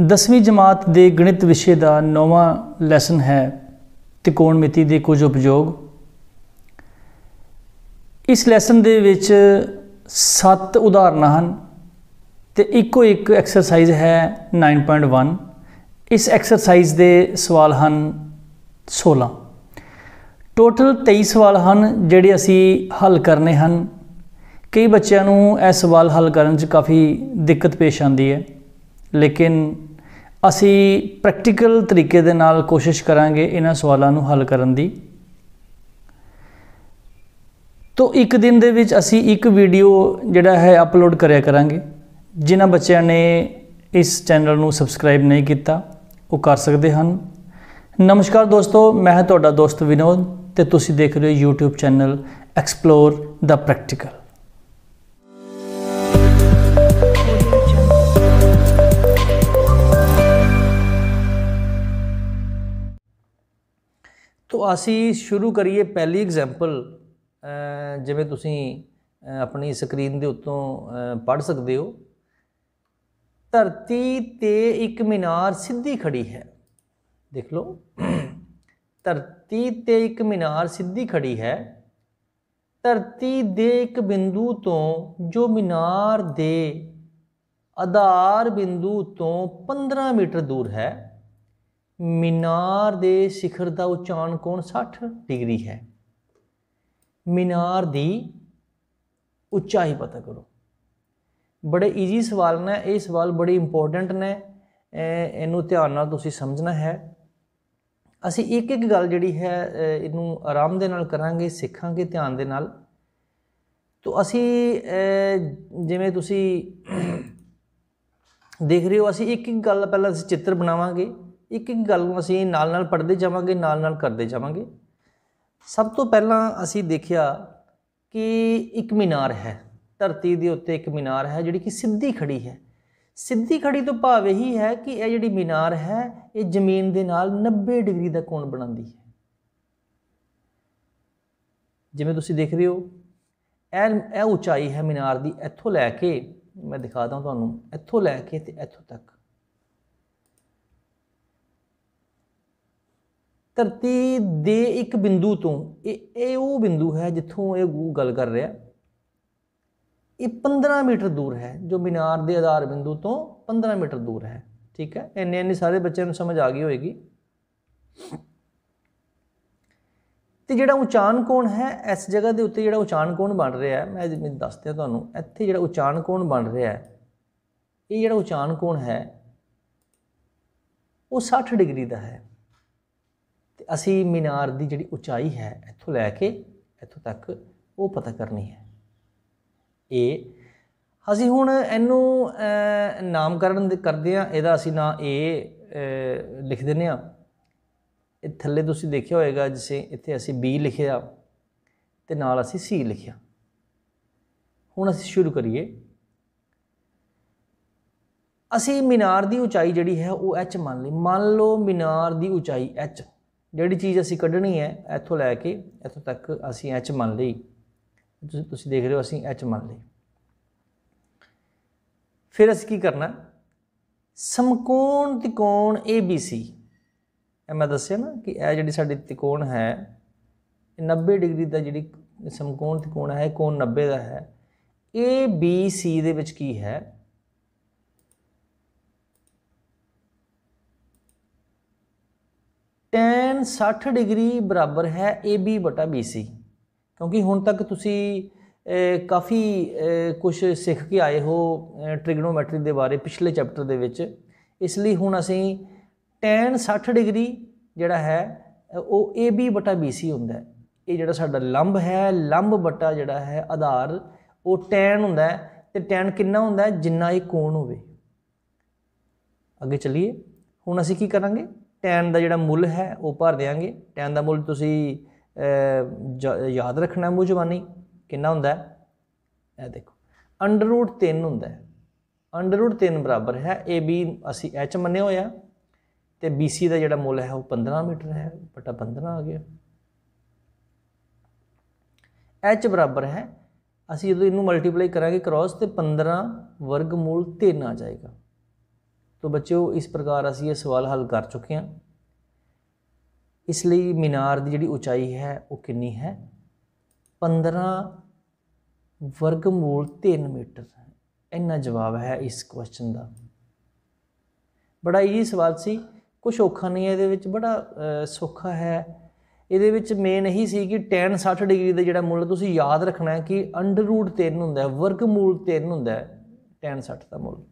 10ਵੀਂ ਜਮਾਤ ਦੇ ਗਣਿਤ ਵਿਸ਼ੇ ਦਾ ਨੌਵਾਂ ਲੈਸਨ ਹੈ ਤਿਕੋਣਮਿਤੀ ਦੇ ਕੁਝ ਉਪਯੋਗ ਇਸ ਲੈਸਨ ਦੇ ਵਿੱਚ ਸੱਤ ਉਦਾਹਰਨਾਂ ਹਨ ਤੇ ਇੱਕੋ ਇੱਕ ਐਕਸਰਸਾਈਜ਼ ਹੈ 9.1 ਇਸ ਐਕਸਰਸਾਈਜ਼ ਦੇ ਸਵਾਲ ਹਨ 16 ਟੋਟਲ 23 ਸਵਾਲ ਹਨ ਜਿਹੜੇ ਅਸੀਂ ਹੱਲ ਕਰਨੇ ਹਨ ਕਈ ਬੱਚਿਆਂ ਨੂੰ ਇਹ ਸਵਾਲ ਹੱਲ ਕਰਨ 'ਚ ਕਾਫੀ ਦਿੱਕਤ ਪੇਸ਼ ਆਉਂਦੀ ਹੈ ਲੇਕਿਨ ਅਸੀਂ ਪ੍ਰੈਕਟੀਕਲ ਤਰੀਕੇ ਦੇ ਨਾਲ ਕੋਸ਼ਿਸ਼ ਕਰਾਂਗੇ ਇਹਨਾਂ ਸਵਾਲਾਂ ਨੂੰ ਹੱਲ ਕਰਨ ਦੀ ਤੋਂ ਇੱਕ ਦਿਨ ਦੇ ਵਿੱਚ ਅਸੀਂ ਇੱਕ ਵੀਡੀਓ ਜਿਹੜਾ ਹੈ ਅਪਲੋਡ ਕਰਿਆ ਕਰਾਂਗੇ ਜਿਨ੍ਹਾਂ ਬੱਚਿਆਂ ਨੇ ਇਸ ਚੈਨਲ ਨੂੰ ਸਬਸਕ੍ਰਾਈਬ ਨਹੀਂ ਕੀਤਾ ਉਹ ਕਰ ਸਕਦੇ ਹਨ ਨਮਸਕਾਰ ਦੋਸਤੋ ਮੈਂ ਤੁਹਾਡਾ ਦੋਸਤ ਵਿਨੋਦ ਤੇ ਤੁਸੀਂ ਦੇਖ ਰਹੇ ਹੋ YouTube ਚੈਨਲ ਐਕਸਪਲੋਰ ਦਾ ਪ੍ਰੈਕਟੀਕਲ ਸੋ ਅਸੀਂ ਸ਼ੁਰੂ ਕਰੀਏ ਪਹਿਲੀ ਐਗਜ਼ਾਮਪਲ ਜਿਵੇਂ ਤੁਸੀਂ ਆਪਣੀ ਸਕਰੀਨ ਦੇ ਉੱਤੋਂ ਪੜ ਸਕਦੇ ਹੋ ਧਰਤੀ ਤੇ ਇੱਕ ਮੀਨਾਰ ਸਿੱਧੀ ਖੜੀ ਹੈ ਦੇਖ ਲਓ ਧਰਤੀ ਤੇ ਇੱਕ ਮੀਨਾਰ ਸਿੱਧੀ ਖੜੀ ਹੈ ਧਰਤੀ ਦੇ ਇੱਕ ਬਿੰਦੂ ਤੋਂ ਜੋ ਮੀਨਾਰ ਦੇ ਆਧਾਰ ਬਿੰਦੂ ਤੋਂ 15 ਮੀਟਰ ਦੂਰ ਹੈ ਮੀਨਾਰ ਦੇ ਸਿਖਰ ਦਾ ਉਚਾਨ ਕੋਣ 60 ਡਿਗਰੀ ਹੈ ਮੀਨਾਰ ਦੀ ਉਚਾਈ ਪਤਾ ਕਰੋ ਬੜੇ ਈਜ਼ੀ ਸਵਾਲ ਨੇ ਇਹ ਸਵਾਲ ਬੜੇ ਇੰਪੋਰਟੈਂਟ ਨੇ ਇਹਨੂੰ ਧਿਆਨ ਨਾਲ ਤੁਸੀਂ ਸਮਝਣਾ ਹੈ ਅਸੀਂ ਇੱਕ ਇੱਕ ਗੱਲ ਜਿਹੜੀ ਹੈ ਇਹਨੂੰ ਆਰਾਮ ਦੇ ਨਾਲ ਕਰਾਂਗੇ ਸਿੱਖਾਂਗੇ ਧਿਆਨ ਦੇ ਨਾਲ ਤੋ ਅਸੀਂ ਜਿਵੇਂ ਤੁਸੀਂ ਦੇਖ ਰਹੇ ਹੋ ਅਸੀਂ ਇੱਕ ਇੱਕ ਗੱਲ ਪਹਿਲਾਂ ਅਸੀਂ ਚਿੱਤਰ ਬਣਾਵਾਂਗੇ ਇੱਕ ਇੱਕ ਗੱਲ ਨੂੰ ਅਸੀਂ ਨਾਲ ਨਾਲ ਪੜ੍ਹਦੇ ਜਾਵਾਂਗੇ ਨਾਲ ਨਾਲ ਕਰਦੇ ਜਾਵਾਂਗੇ ਸਭ ਤੋਂ ਪਹਿਲਾਂ ਅਸੀਂ ਦੇਖਿਆ ਕਿ ਇੱਕ ਮੀਨਾਰ ਹੈ ਧਰਤੀ ਦੇ ਉੱਤੇ ਇੱਕ ਮੀਨਾਰ ਹੈ ਜਿਹੜੀ ਕਿ ਸਿੱਧੀ ਖੜੀ ਹੈ ਸਿੱਧੀ ਖੜੀ ਤੋਂ ਭਾਵ ਹੀ ਹੈ ਕਿ ਇਹ ਜਿਹੜੀ ਮੀਨਾਰ ਹੈ ਇਹ ਜ਼ਮੀਨ ਦੇ ਨਾਲ 90 ਡਿਗਰੀ ਦਾ ਕੋਣ ਬਣਾਉਂਦੀ ਹੈ ਜਿਵੇਂ ਤੁਸੀਂ ਦੇਖ ਰਹੇ ਹੋ ਇਹ ਇਹ ਉਚਾਈ ਹੈ ਮੀਨਾਰ ਦੀ ਇੱਥੋਂ ਲੈ ਕੇ ਮੈਂ ਦਿਖਾਦਾ ਤੁਹਾਨੂੰ ਇੱਥੋਂ ਲੈ ਕੇ ਤੇ ਇੱਥੋਂ ਤੱਕ ਧਰਤੀ ਦੇ ਇੱਕ ਬਿੰਦੂ ਤੋਂ ਇਹ ਇਹ ਉਹ ਬਿੰਦੂ ਹੈ ਜਿੱਥੋਂ ਇਹ ਗੂ ਗੱਲ ਕਰ ਰਿਹਾ ਇਹ 15 ਮੀਟਰ ਦੂਰ ਹੈ ਜੋ ਮিনার ਦੇ ਆਧਾਰ ਬਿੰਦੂ ਤੋਂ 15 ਮੀਟਰ ਦੂਰ ਹੈ ਠੀਕ ਹੈ ਇੰਨੇ ਇੰਨੇ ਸਾਰੇ ਬੱਚਿਆਂ ਨੂੰ ਸਮਝ ਆ ਗਈ ਹੋਏਗੀ ਤੇ ਜਿਹੜਾ ਉਚਾਨ ਕੋਣ ਹੈ ਇਸ ਜਗ੍ਹਾ ਦੇ ਉੱਤੇ ਜਿਹੜਾ ਉਚਾਨ ਕੋਣ ਬਣ ਰਿਹਾ ਹੈ ਮੈਂ ਜਿਵੇਂ ਦੱਸਦਿਆ ਤੁਹਾਨੂੰ ਇੱਥੇ ਜਿਹੜਾ ਉਚਾਨ ਕੋਣ ਬਣ ਰਿਹਾ ਹੈ ਇਹ ਜਿਹੜਾ ਉਚਾਨ ਕੋਣ ਹੈ ਉਹ 60 ਡਿਗਰੀ ਦਾ ਹੈ ਤੇ ਅਸੀਂ ਮੀਨਾਰ ਦੀ ਜਿਹੜੀ ਉਚਾਈ ਹੈ ਇੱਥੋਂ ਲੈ ਕੇ ਇੱਥੋਂ ਤੱਕ ਉਹ ਪਤਾ ਕਰਨੀ ਹੈ ਇਹ ਅਸੀਂ ਹੁਣ ਇਹਨੂੰ ਨਾਮਕਰਨ ਕਰਦੇ ਆ ਇਹਦਾ ਅਸੀਂ ਨਾਂ ਇਹ ਲਿਖ ਦਿੰਨੇ ਆ ਇਹ ਥੱਲੇ ਤੁਸੀਂ ਦੇਖਿਆ ਹੋਵੇਗਾ ਜਿਵੇਂ ਇੱਥੇ ਅਸੀਂ B ਲਿਖਿਆ ਤੇ ਨਾਲ ਅਸੀਂ C ਲਿਖਿਆ ਹੁਣ ਅਸੀਂ ਸ਼ੁਰੂ ਕਰੀਏ ਅਸੀਂ ਮੀਨਾਰ ਦੀ ਉਚਾਈ ਜਿਹੜੀ ਹੈ ਉਹ h ਮੰਨ ਲਈ ਮੰਨ ਲਓ ਮੀਨਾਰ ਦੀ ਉਚਾਈ h ਜਿਹੜੀ ਚੀਜ਼ ਅਸੀਂ ਕੱਢਣੀ ਹੈ ਇੱਥੋਂ ਲੈ ਕੇ ਇੱਥੋਂ ਤੱਕ ਅਸੀਂ ਐਚ ਮੰਨ ਲਈ ਤੁਸੀਂ ਤੁਸੀਂ ਦੇਖ ਰਹੇ ਹੋ ਅਸੀਂ ਐਚ ਮੰਨ ਲਈ ਫਿਰ ਅਸੀਂ ਕੀ ਕਰਨਾ ਸਮਕੋਣ ਤਿਕੋਣ ABC ਇਹ ਮੈਂ ਦੱਸਿਆ ਨਾ ਕਿ ਇਹ ਜਿਹੜੀ ਸਾਡੀ ਤਿਕੋਣ ਹੈ 90 ਡਿਗਰੀ ਦਾ ਜਿਹੜੀ ਸਮਕੋਣ ਤਿਕੋਣ ਹੈ ਕੋਣ 90 ਦਾ ਹੈ ABC ਦੇ ਵਿੱਚ ਕੀ ਹੈ tan 60 ਡਿਗਰੀ ਬਰਾਬਰ ਹੈ AB/BC ਕਿਉਂਕਿ ਹੁਣ ਤੱਕ ਤੁਸੀਂ ਕਾਫੀ ਕੁਝ ਸਿੱਖ ਕੇ ਆਏ ਹੋ ਟ੍ਰਿਗਨੋਮੈਟਰੀ ਦੇ ਬਾਰੇ ਪਿਛਲੇ ਚੈਪਟਰ ਦੇ ਵਿੱਚ ਇਸ ਲਈ ਹੁਣ ਅਸੀਂ tan 60 ਡਿਗਰੀ ਜਿਹੜਾ ਹੈ ਉਹ AB/BC ਹੁੰਦਾ ਹੈ ਇਹ ਜਿਹੜਾ ਸਾਡਾ ਲੰਬ ਹੈ ਲੰਬ ਬਟਾ ਜਿਹੜਾ ਹੈ ਆਧਾਰ ਉਹ tan ਹੁੰਦਾ ਹੈ ਤੇ tan ਕਿੰਨਾ ਹੁੰਦਾ ਹੈ ਜਿੰਨਾ ਇਹ ਕੋਣ ਹੋਵੇ ਅੱਗੇ ਚੱਲੀਏ ਹੁਣ ਅਸੀਂ ਕੀ ਕਰਾਂਗੇ tan ਦਾ ਜਿਹੜਾ ਮੁੱਲ ਹੈ ਉਹ ਭਰ ਦੇਾਂਗੇ tan ਦਾ ਮੁੱਲ ਤੁਸੀਂ ਯਾਦ ਰੱਖਣਾ ਮੂੰਹ ਕਿੰਨਾ ਹੁੰਦਾ ਹੈ ਇਹ ਦੇਖੋ ਅੰਡਰ ਰੂਟ 3 ਹੁੰਦਾ ਹੈ ਅੰਡਰ ਰੂਟ 3 ਬਰਾਬਰ ਹੈ AB ਅਸੀਂ H ਮੰਨੇ ਹੋਇਆ ਤੇ BC ਦਾ ਜਿਹੜਾ ਮੁੱਲ ਹੈ ਉਹ 15 ਮੀਟਰ ਹੈ ਬਟਾ 15 ਆ ਗਿਆ H ਬਰਾਬਰ ਹੈ ਅਸੀਂ ਜਦੋਂ ਇਹਨੂੰ ਮਲਟੀਪਲਾਈ ਕਰਾਂਗੇ ਕ੍ਰੋਸ ਤੇ 15 ਵਰਗਮੂਲ 3 ਆ ਜਾਏਗਾ ਤੋ ਬੱਚਿਓ ਇਸ ਪ੍ਰਕਾਰ ਅਸੀਂ ਇਹ ਸਵਾਲ ਹੱਲ ਕਰ ਚੁੱਕੇ ਹਾਂ ਇਸ ਲਈ ਮੀਨਾਰ ਦੀ ਜਿਹੜੀ ਉਚਾਈ ਹੈ ਉਹ ਕਿੰਨੀ ਹੈ 15 ਵਰਗਮੂਲ 3 ਮੀਟਰ ਇੰਨਾ ਜਵਾਬ ਹੈ ਇਸ ਕੁਐਸਚਨ ਦਾ ਬੜਾ ਈਜ਼ੀ ਸਵਾਲ ਸੀ ਕੁਝ ਔਖਾ ਨਹੀਂ ਹੈ ਇਹਦੇ ਵਿੱਚ ਬੜਾ ਸੌਖਾ ਹੈ ਇਹਦੇ ਵਿੱਚ ਮੇਨ ਇਹੀ ਸੀ ਕਿ tan 60 ਡਿਗਰੀ ਦਾ ਜਿਹੜਾ ਮੁੱਲ ਤੁਸੀਂ ਯਾਦ ਰੱਖਣਾ ਹੈ ਕਿ ਅੰਡਰ ਰੂਟ 3 ਹੁੰਦਾ ਹੈ ਵਰਗਮੂਲ 3 ਹੁੰਦਾ ਹੈ tan 60 ਦਾ ਮੁੱਲ